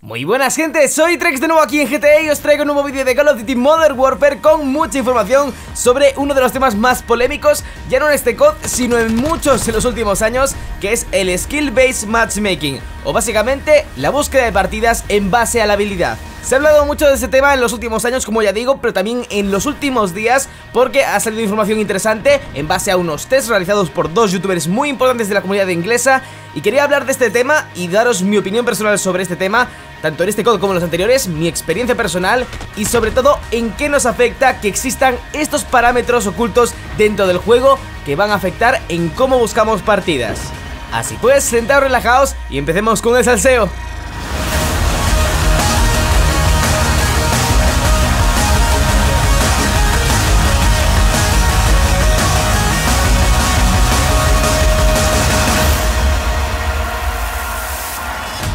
Muy buenas gente, soy Trex de nuevo aquí en GTA y os traigo un nuevo vídeo de Call of Duty Modern Warfare con mucha información sobre uno de los temas más polémicos, ya no en este COD, sino en muchos en los últimos años, que es el Skill Based Matchmaking o básicamente la búsqueda de partidas en base a la habilidad. Se ha hablado mucho de este tema en los últimos años, como ya digo, pero también en los últimos días, porque ha salido información interesante en base a unos tests realizados por dos youtubers muy importantes de la comunidad inglesa. Y quería hablar de este tema y daros mi opinión personal sobre este tema, tanto en este código como en los anteriores, mi experiencia personal y sobre todo en qué nos afecta que existan estos parámetros ocultos dentro del juego que van a afectar en cómo buscamos partidas. Así pues, sentados relajados y empecemos con el salseo.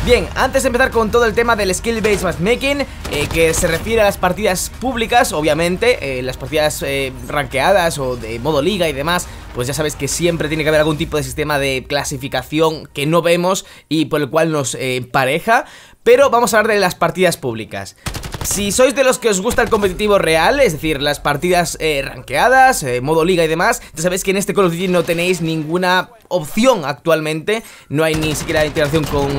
Bien, antes de empezar con todo el tema del Skill Based Matchmaking eh, Que se refiere a las partidas públicas, obviamente eh, Las partidas eh, ranqueadas o de modo liga y demás Pues ya sabes que siempre tiene que haber algún tipo de sistema de clasificación que no vemos Y por el cual nos pareja Pero vamos a hablar de las partidas públicas si sois de los que os gusta el competitivo real, es decir, las partidas ranqueadas, eh, rankeadas, eh, modo liga y demás, ya sabéis que en este Call of Duty no tenéis ninguna opción actualmente, no hay ni siquiera integración con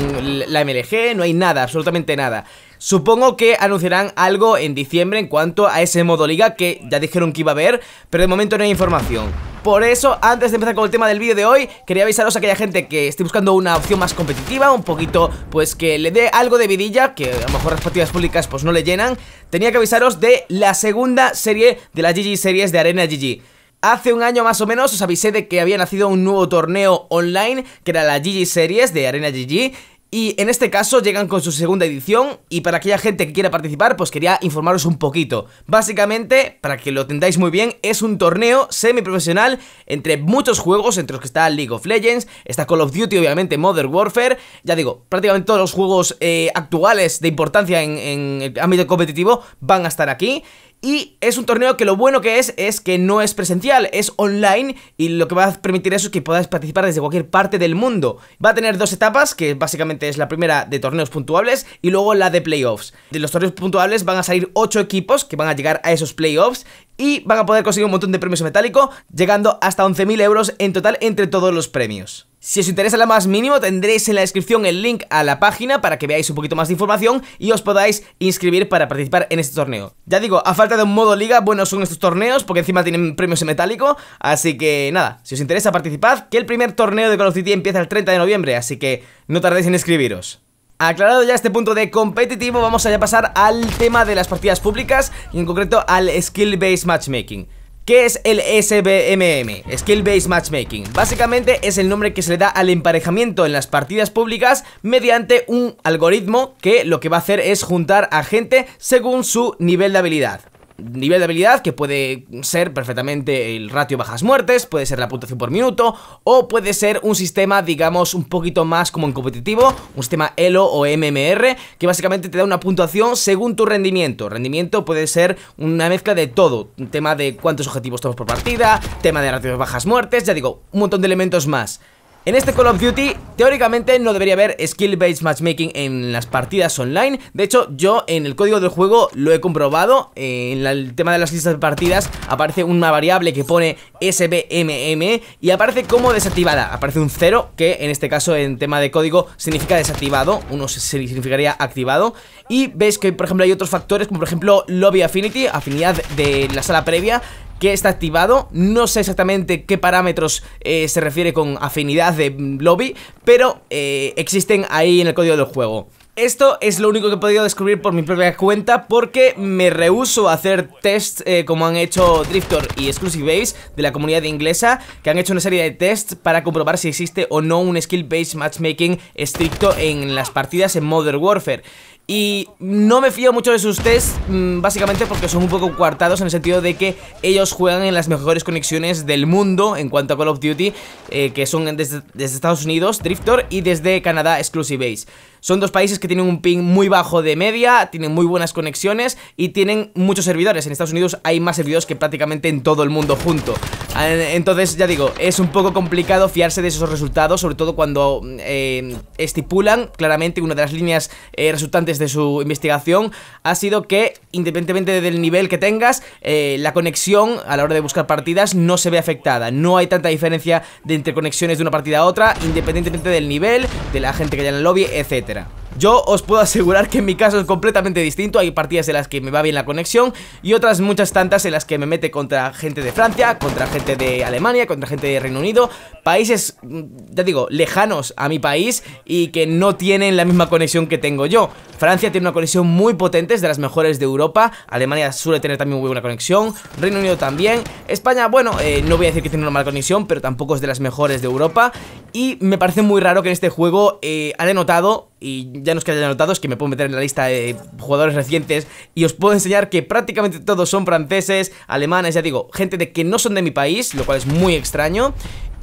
la MLG, no hay nada, absolutamente nada. Supongo que anunciarán algo en diciembre en cuanto a ese modo liga que ya dijeron que iba a haber, pero de momento no hay información. Por eso, antes de empezar con el tema del vídeo de hoy Quería avisaros a aquella gente que esté buscando una opción más competitiva Un poquito, pues que le dé algo de vidilla Que a lo mejor las partidas públicas pues no le llenan Tenía que avisaros de la segunda serie de la GG series de Arena GG Hace un año más o menos os avisé de que había nacido un nuevo torneo online que era la GG Series de Arena GG y en este caso llegan con su segunda edición y para aquella gente que quiera participar pues quería informaros un poquito. Básicamente, para que lo entendáis muy bien, es un torneo semiprofesional entre muchos juegos, entre los que está League of Legends, está Call of Duty obviamente, Modern Warfare, ya digo, prácticamente todos los juegos eh, actuales de importancia en, en el ámbito competitivo van a estar aquí y es un torneo que lo bueno que es es que no es presencial, es online y lo que va a permitir eso es que puedas participar desde cualquier parte del mundo. Va a tener dos etapas, que básicamente es la primera de torneos puntuables y luego la de playoffs. De los torneos puntuables van a salir 8 equipos que van a llegar a esos playoffs y van a poder conseguir un montón de premios metálico, llegando hasta 11.000 euros en total entre todos los premios. Si os interesa la más mínimo, tendréis en la descripción el link a la página para que veáis un poquito más de información y os podáis inscribir para participar en este torneo. Ya digo, a falta de un modo liga, buenos son estos torneos porque encima tienen premios en metálico, así que nada, si os interesa participad, que el primer torneo de Call of Duty empieza el 30 de noviembre, así que no tardéis en inscribiros. Aclarado ya este punto de competitivo, vamos a pasar al tema de las partidas públicas y en concreto al Skill Based Matchmaking. ¿Qué es el SBMM? Skill Based Matchmaking. Básicamente es el nombre que se le da al emparejamiento en las partidas públicas mediante un algoritmo que lo que va a hacer es juntar a gente según su nivel de habilidad nivel de habilidad que puede ser perfectamente el ratio bajas muertes, puede ser la puntuación por minuto o puede ser un sistema digamos un poquito más como en competitivo, un sistema ELO o MMR que básicamente te da una puntuación según tu rendimiento. Rendimiento puede ser una mezcla de todo, tema de cuántos objetivos tomas por partida, tema de ratio bajas muertes, ya digo, un montón de elementos más. En este Call of Duty, teóricamente no debería haber skill-based matchmaking en las partidas online. De hecho, yo en el código del juego lo he comprobado. Eh, en el tema de las listas de partidas aparece una variable que pone SBMM y aparece como desactivada. Aparece un 0, que en este caso en tema de código significa desactivado. Uno significaría activado. Y veis que, por ejemplo, hay otros factores, como por ejemplo Lobby Affinity, afinidad de la sala previa, que está activado. No sé exactamente qué parámetros eh, se refiere con afinidad de lobby, pero eh, existen ahí en el código del juego. Esto es lo único que he podido descubrir por mi propia cuenta porque me rehuso a hacer tests eh, como han hecho Drifter y Exclusive Base de la comunidad inglesa que han hecho una serie de tests para comprobar si existe o no un skill-based matchmaking estricto en las partidas en Modern Warfare. Y no me fío mucho de sus tests, mm, básicamente porque son un poco coartados en el sentido de que ellos juegan en las mejores conexiones del mundo en cuanto a Call of Duty, eh, que son desde, Estados Unidos, Drifter, y desde Canadá, Exclusive Base. Son dos países que tienen un ping muy bajo de media, tienen muy buenas conexiones y tienen muchos servidores. En Estados Unidos hay más servidores que prácticamente en todo el mundo junto. Entonces, ya digo, es un poco complicado fiarse de esos resultados, sobre todo cuando eh, estipulan claramente una de las líneas eh, resultantes de su investigación ha sido que independientemente del nivel que tengas, eh, la conexión a la hora de buscar partidas no se ve afectada. No hay tanta diferencia de entre conexiones de una partida a otra, independientemente del nivel, de la gente que haya en el lobby, etcétera. Yo os puedo asegurar que en mi caso es completamente distinto Hay partidas en las que me va bien la conexión Y otras muchas tantas en las que me mete contra gente de Francia Contra gente de Alemania, contra gente de Reino Unido Países, mm, ya digo, lejanos a mi país Y que no tienen la misma conexión que tengo yo Francia tiene una conexión muy potente, es de las mejores de Europa Alemania suele tener también muy buena conexión Reino Unido también España, bueno, eh, no voy a decir que tiene una mala conexión Pero tampoco es de las mejores de Europa Y me parece muy raro que en este juego eh, han notado y ya nos quedan es que me puedo meter en la lista de jugadores recientes y os puedo enseñar que prácticamente todos son franceses, alemanes, ya digo, gente de que no son de mi país, lo cual es muy extraño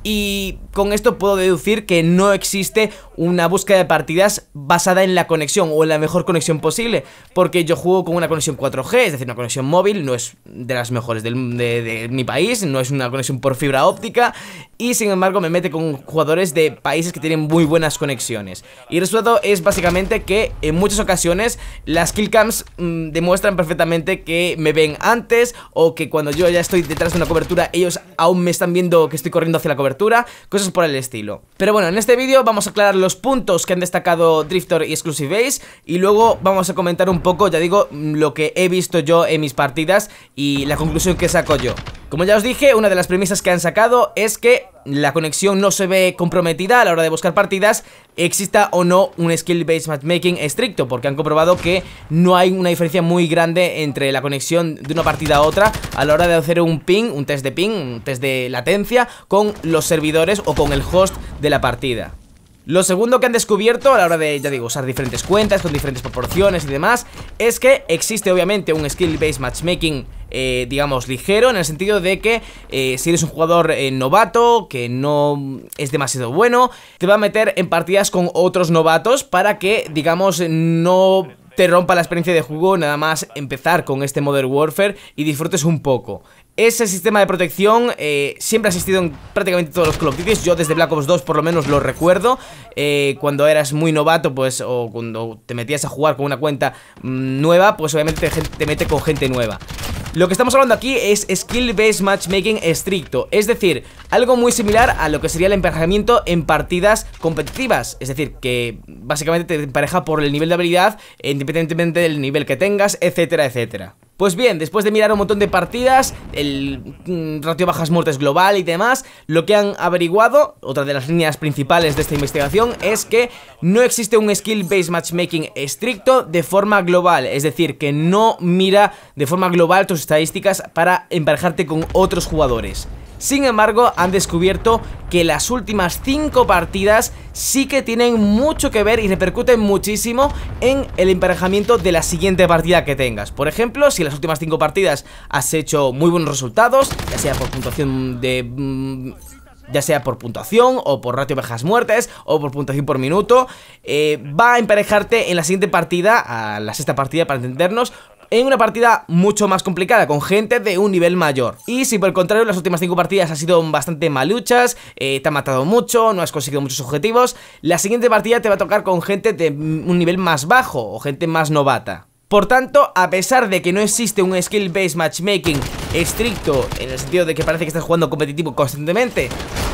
y con esto puedo deducir que no existe una búsqueda de partidas basada en la conexión o en la mejor conexión posible, porque yo juego con una conexión 4G, es decir, una conexión móvil, no es de las mejores de, mi país, no es una conexión por fibra óptica, y sin embargo me mete con jugadores de países que tienen muy buenas conexiones. Y el resultado es básicamente que en muchas ocasiones las killcams cams mm, demuestran perfectamente que me ven antes o que cuando yo ya estoy detrás de una cobertura ellos aún me están viendo que estoy corriendo hacia la cobertura cosas por el estilo. Pero bueno, en este vídeo vamos a aclarar los puntos que han destacado Drifter y Exclusive Base y luego vamos a comentar un poco, ya digo, lo que he visto yo en mis partidas y la conclusión que saco yo. Como ya os dije, una de las premisas que han sacado es que la conexión no se ve comprometida a la hora de buscar partidas, exista o no un skill-based matchmaking estricto, porque han comprobado que no hay una diferencia muy grande entre la conexión de una partida a otra a la hora de hacer un ping, un test de ping, un test de latencia con los servidores o con el host de la partida. Lo segundo que han descubierto a la hora de, ya digo, usar diferentes cuentas con diferentes proporciones y demás, es que existe obviamente un skill-based matchmaking eh, digamos, ligero, en el sentido de que eh, si eres un jugador eh, novato, que no es demasiado bueno, te va a meter en partidas con otros novatos para que, digamos, no te rompa la experiencia de juego nada más empezar con este Modern Warfare y disfrutes un poco. Ese sistema de protección siempre ha existido en prácticamente todos los club of Yo desde Black Ops 2 por lo menos lo recuerdo. cuando eras muy novato, pues, o cuando te metías a jugar con una cuenta mm, nueva, pues obviamente te mete con gente nueva. Lo que estamos hablando aquí es skill-based matchmaking estricto, es decir, algo muy similar a lo que sería el emparejamiento en partidas competitivas, es decir, que básicamente te empareja por el nivel de habilidad, independientemente del nivel que tengas, etcétera, etcétera. Pues bien, después de mirar un montón de partidas, el mm, ratio bajas muertes global y demás, lo que han averiguado, otra de las líneas principales de esta investigación, es que no existe un skill-based matchmaking estricto de forma global, es decir, que no mira de forma global tus estadísticas para emparejarte con otros jugadores. Sin embargo, han descubierto que las últimas 5 partidas sí que tienen mucho que ver y repercuten muchísimo en el emparejamiento de la siguiente partida que tengas. Por ejemplo, si en las últimas 5 partidas has hecho muy buenos resultados, ya sea por puntuación de... Mm, ya sea por puntuación o por ratio bajas muertes o por puntuación por minuto, eh, va a emparejarte en la siguiente partida, a la sexta partida para entendernos, en una partida mucho más complicada, con gente de un nivel mayor. Y si por el contrario las últimas 5 partidas han sido bastante maluchas, eh, te ha matado mucho, no has conseguido muchos objetivos, la siguiente partida te va a tocar con gente de un nivel más bajo o gente más novata. Por tanto, a pesar de que no existe un skill-based matchmaking estricto, en el sentido de que parece que estás jugando competitivo constantemente,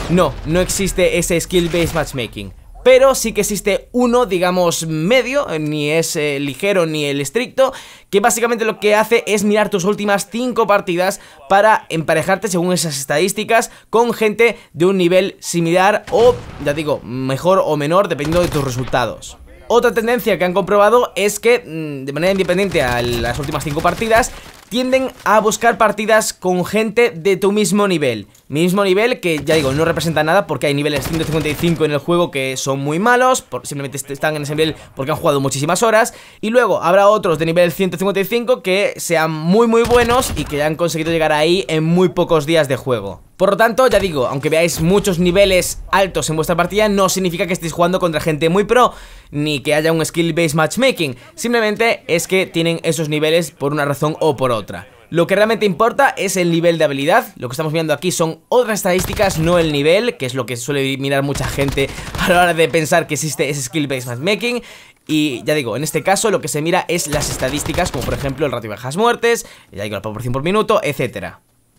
no, no existe ese skill-based matchmaking pero sí que existe uno, digamos, medio, eh, ni es eh, ligero ni el estricto, que básicamente lo que hace es mirar tus últimas 5 partidas para emparejarte según esas estadísticas con gente de un nivel similar o, ya digo, mejor o menor dependiendo de tus resultados. Otra tendencia que han comprobado es que, mm, de manera independiente a las últimas 5 partidas, tienden a buscar partidas con gente de tu mismo nivel Mismo nivel que, ya digo, no representa nada porque hay niveles 155 en el juego que son muy malos Simplemente están en ese nivel porque han jugado muchísimas horas Y luego habrá otros de nivel 155 que sean muy muy buenos y que ya han conseguido llegar ahí en muy pocos días de juego por lo tanto, ya digo, aunque veáis muchos niveles altos en vuestra partida, no significa que estéis jugando contra gente muy pro, ni que haya un skill-based matchmaking. Simplemente es que tienen esos niveles por una razón o por otra otra. Lo que realmente importa es el nivel de habilidad Lo que estamos viendo aquí son otras estadísticas No el nivel, que es lo que suele mirar mucha gente A la hora de pensar que existe ese skill-based matchmaking y ya digo, en este caso lo que se mira es las estadísticas Como por ejemplo el ratio de bajas muertes Ya digo, la proporción por minuto, etc.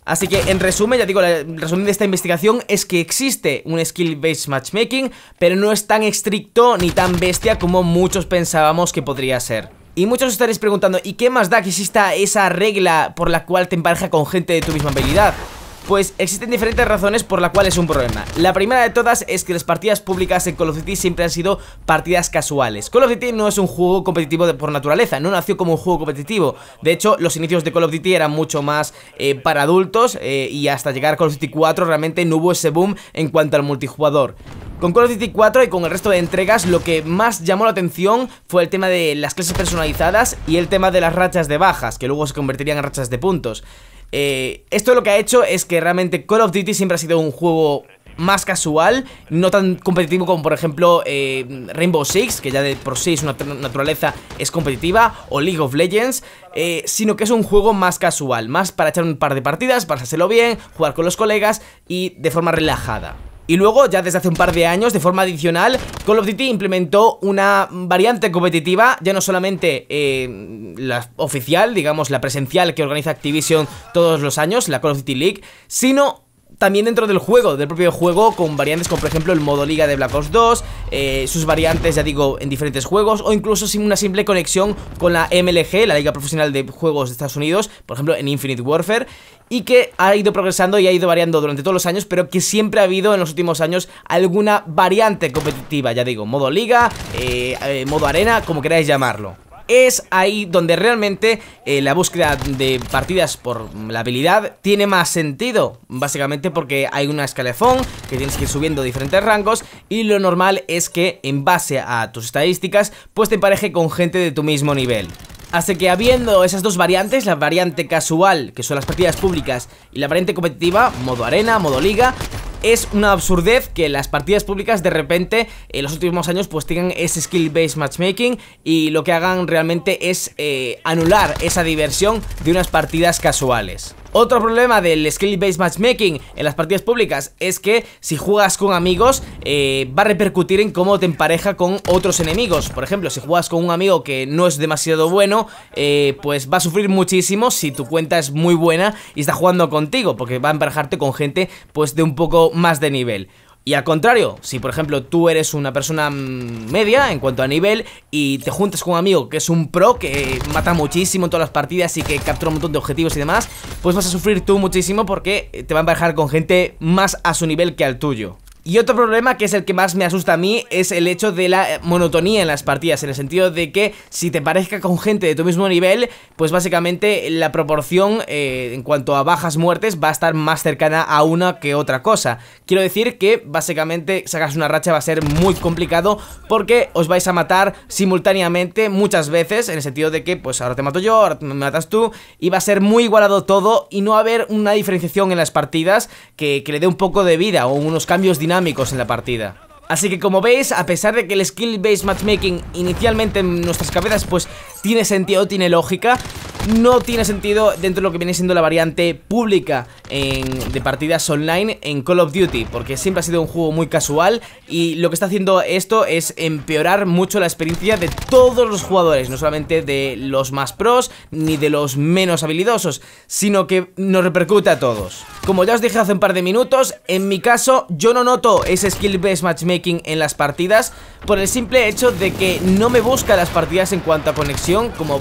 Así que en resumen, ya digo, el resumen de esta investigación es que existe un skill-based matchmaking, pero no es tan estricto ni tan bestia como muchos pensábamos que podría ser. Y muchos os estaréis preguntando, ¿y qué más da que exista esa regla por la cual te empareja con gente de tu misma habilidad? Pues existen diferentes razones por la cual es un problema La primera de todas es que las partidas públicas en Call of Duty siempre han sido partidas casuales Call of Duty no es un juego competitivo de, por naturaleza, no nació como un juego competitivo De hecho, los inicios de Call of Duty eran mucho más eh, para adultos eh, Y hasta llegar a Call of Duty 4 realmente no hubo ese boom en cuanto al multijugador con Call of Duty 4 y con el resto de entregas lo que más llamó la atención fue el tema de las clases personalizadas y el tema de las rachas de bajas, que luego se convertirían en rachas de puntos. Eh, esto lo que ha hecho es que realmente Call of Duty siempre ha sido un juego más casual, no tan competitivo como por ejemplo eh, Rainbow Six, que ya de por sí es una naturaleza es competitiva, o League of Legends, eh, sino que es un juego más casual, más para echar un par de partidas, pasárselo bien, jugar con los colegas y de forma relajada. Y luego, ya desde hace un par de años, de forma adicional, Call of Duty implementó una variante competitiva, ya no solamente eh, la oficial, digamos, la presencial que organiza Activision todos los años, la Call of Duty League, sino también dentro del juego, del propio juego, con variantes como por ejemplo el modo liga de Black Ops 2, eh, sus variantes, ya digo, en diferentes juegos, o incluso sin una simple conexión con la MLG, la Liga Profesional de Juegos de Estados Unidos, por ejemplo en Infinite Warfare y que ha ido progresando y ha ido variando durante todos los años, pero que siempre ha habido en los últimos años alguna variante competitiva, ya digo, modo liga, eh, eh, modo arena, como queráis llamarlo es ahí donde realmente eh, la búsqueda de partidas por la habilidad tiene más sentido, básicamente porque hay una escalefón que tienes que ir subiendo diferentes rangos y lo normal es que en base a tus estadísticas pues te empareje con gente de tu mismo nivel. Así que habiendo esas dos variantes, la variante casual, que son las partidas públicas, y la variante competitiva, modo arena, modo liga, es una absurdez que las partidas públicas de repente en los últimos años pues tengan ese skill-based matchmaking y lo que hagan realmente es eh, anular esa diversión de unas partidas casuales. Otro problema del Skill Based Matchmaking en las partidas públicas es que si juegas con amigos eh, va a repercutir en cómo te empareja con otros enemigos. Por ejemplo, si juegas con un amigo que no es demasiado bueno, eh, pues va a sufrir muchísimo si tu cuenta es muy buena y está jugando contigo, porque va a emparejarte con gente pues de un poco más de nivel. Y al contrario, si por ejemplo tú eres una persona mm, media en cuanto a nivel y te juntas con un amigo que es un pro, que mata muchísimo en todas las partidas y que captura un montón de objetivos y demás, pues vas a sufrir tú muchísimo porque te van a emparejar con gente más a su nivel que al tuyo. Y otro problema que es el que más me asusta a mí es el hecho de la eh, monotonía en las partidas, en el sentido de que si te parezca con gente de tu mismo nivel, pues básicamente la proporción eh, en cuanto a bajas muertes va a estar más cercana a una que otra cosa. Quiero decir que básicamente sacas una racha va a ser muy complicado porque os vais a matar simultáneamente muchas veces, en el sentido de que pues ahora te mato yo, ahora me matas tú, y va a ser muy igualado todo y no va a haber una diferenciación en las partidas que, que le dé un poco de vida o unos cambios dinámicos en la partida Así que como veis, a pesar de que el skill-based matchmaking inicialmente en nuestras cabezas pues tiene sentido, tiene lógica no tiene sentido dentro de lo que viene siendo la variante pública de partidas online en Call of Duty, porque siempre ha sido un juego muy casual y lo que está haciendo esto es empeorar mucho la experiencia de todos los jugadores, no solamente de los más pros ni de los menos habilidosos, sino que nos repercute a todos. Como ya os dije hace un par de minutos, en mi caso yo no noto ese skill-based matchmaking en las partidas por el simple hecho de que no me busca las partidas en cuanto a conexión como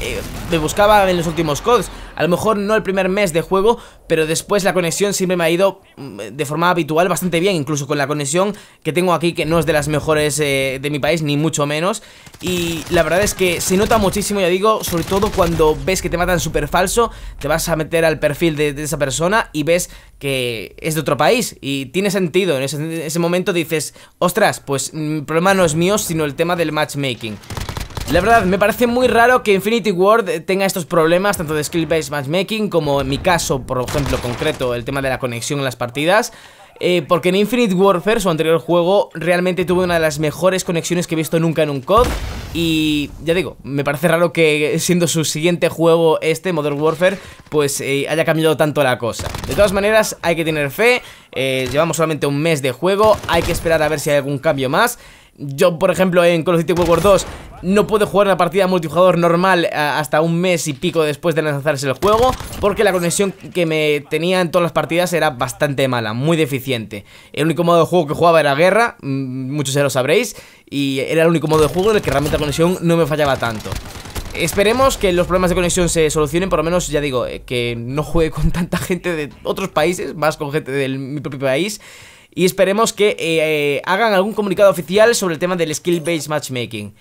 eh, me buscaba en los últimos codes. A lo mejor no el primer mes de juego, pero después la conexión siempre me ha ido mm, de forma habitual bastante bien, incluso con la conexión que tengo aquí, que no es de las mejores eh, de mi país, ni mucho menos. Y la verdad es que se nota muchísimo, ya digo, sobre todo cuando ves que te matan súper falso, te vas a meter al perfil de, esa persona y ves que es de otro país. Y tiene sentido, en ese, ese momento dices, ostras, pues mm, el problema no es mío, sino el tema del matchmaking. La verdad, me parece muy raro que Infinity Ward tenga estos problemas Tanto de skill-based matchmaking como en mi caso, por ejemplo, concreto El tema de la conexión en las partidas eh, porque en Infinite Warfare, su anterior juego, realmente tuve una de las mejores conexiones que he visto nunca en un COD. Y ya digo, me parece raro que siendo su siguiente juego este, Modern Warfare, pues eh, haya cambiado tanto la cosa. De todas maneras, hay que tener fe, eh, llevamos solamente un mes de juego, hay que esperar a ver si hay algún cambio más. Yo, por ejemplo, en Call of Duty World War 2 no pude jugar una partida multijugador normal eh, hasta un mes y pico después de lanzarse el juego porque la conexión que me tenía en todas las partidas era bastante mala, muy deficiente. El único modo de juego que jugaba era guerra, mm, muchos ya lo sabréis, y era el único modo de juego en el que realmente la conexión no me fallaba tanto. Esperemos que los problemas de conexión se solucionen, por lo menos ya digo, eh, que no juegue con tanta gente de otros países, más con gente de mi propio país y esperemos que eh, eh, hagan algún comunicado oficial sobre el tema del skill-based matchmaking.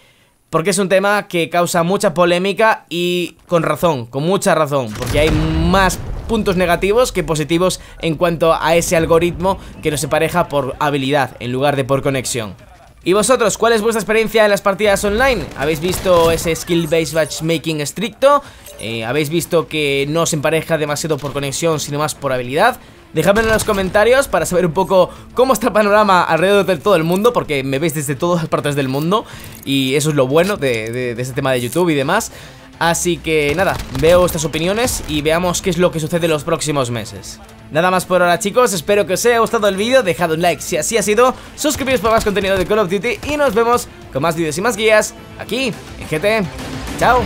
Porque es un tema que causa mucha polémica y con razón, con mucha razón, porque hay más puntos negativos que positivos en cuanto a ese algoritmo que nos empareja por habilidad en lugar de por conexión. ¿Y vosotros? ¿Cuál es vuestra experiencia en las partidas online? ¿Habéis visto ese skill-based matchmaking estricto? Eh, ¿Habéis visto que no se empareja demasiado por conexión, sino más por habilidad? Dejadmelo en los comentarios para saber un poco cómo está el panorama alrededor de todo el mundo, porque me veis desde todas las partes del mundo y eso es lo bueno de, de este tema de YouTube y demás. Así que nada, veo vuestras opiniones y veamos qué es lo que sucede en los próximos meses. Nada más por ahora chicos, espero que os haya gustado el vídeo, dejad un like si así ha sido, suscribiros para más contenido de Call of Duty y nos vemos con más vídeos y más guías aquí en GT. ¡Chao!